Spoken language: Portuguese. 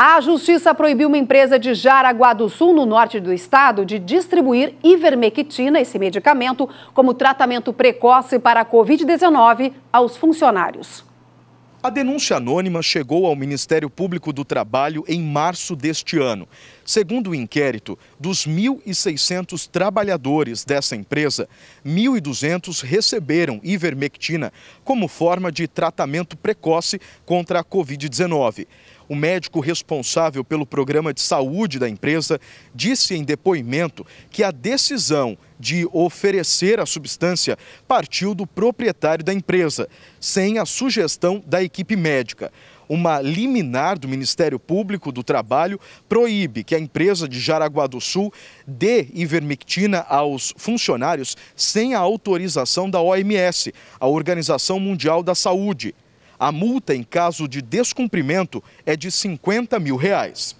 A justiça proibiu uma empresa de Jaraguá do Sul, no norte do estado, de distribuir ivermectina, esse medicamento, como tratamento precoce para a Covid-19 aos funcionários. A denúncia anônima chegou ao Ministério Público do Trabalho em março deste ano. Segundo o inquérito, dos 1.600 trabalhadores dessa empresa, 1.200 receberam ivermectina como forma de tratamento precoce contra a Covid-19. O médico responsável pelo programa de saúde da empresa disse em depoimento que a decisão de oferecer a substância partiu do proprietário da empresa, sem a sugestão da equipe médica. Uma liminar do Ministério Público do Trabalho proíbe que a empresa de Jaraguá do Sul dê ivermectina aos funcionários sem a autorização da OMS, a Organização Mundial da Saúde. A multa em caso de descumprimento é de 50 mil reais.